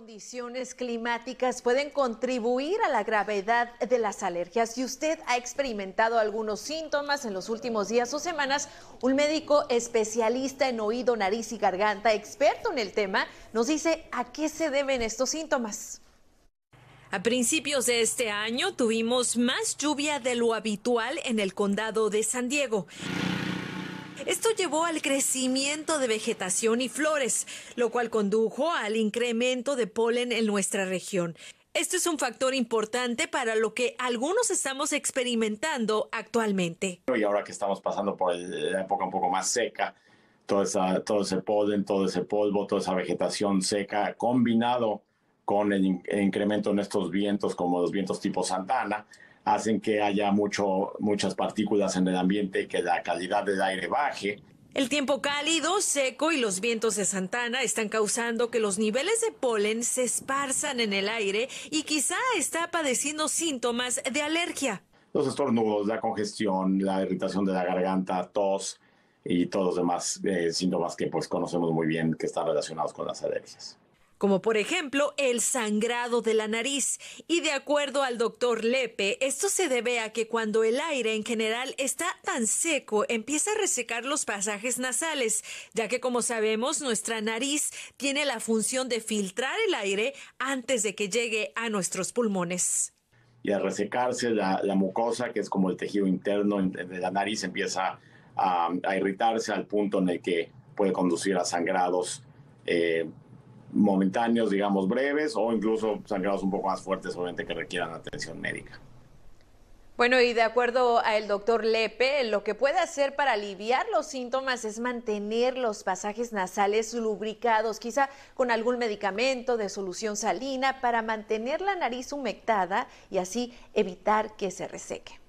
condiciones climáticas pueden contribuir a la gravedad de las alergias. Si usted ha experimentado algunos síntomas en los últimos días o semanas, un médico especialista en oído, nariz y garganta, experto en el tema, nos dice a qué se deben estos síntomas. A principios de este año tuvimos más lluvia de lo habitual en el condado de San Diego. Esto llevó al crecimiento de vegetación y flores, lo cual condujo al incremento de polen en nuestra región. Esto es un factor importante para lo que algunos estamos experimentando actualmente. Y ahora que estamos pasando por la época un poco más seca, todo, todo ese polen, todo ese polvo, toda esa vegetación seca, combinado con el incremento en estos vientos como los vientos tipo Santana, hacen que haya muchas partículas en el ambiente, y que la calidad del aire baje. El tiempo cálido, seco y los vientos de Santana están causando que los niveles de polen se esparzan en el aire y quizá está padeciendo síntomas de alergia. Los estornudos, la congestión, la irritación de la garganta, tos y todos los demás eh, síntomas que pues conocemos muy bien que están relacionados con las alergias como por ejemplo el sangrado de la nariz. Y de acuerdo al doctor Lepe, esto se debe a que cuando el aire en general está tan seco, empieza a resecar los pasajes nasales, ya que como sabemos, nuestra nariz tiene la función de filtrar el aire antes de que llegue a nuestros pulmones. Y al resecarse, la, mucosa, que es como el tejido interno de la nariz, empieza a, irritarse al punto en el que puede conducir a sangrados eh, momentáneos, digamos, breves o incluso sangrados un poco más fuertes, obviamente, que requieran atención médica. Bueno, y de acuerdo al doctor Lepe, lo que puede hacer para aliviar los síntomas es mantener los pasajes nasales lubricados, quizá con algún medicamento de solución salina para mantener la nariz humectada y así evitar que se reseque.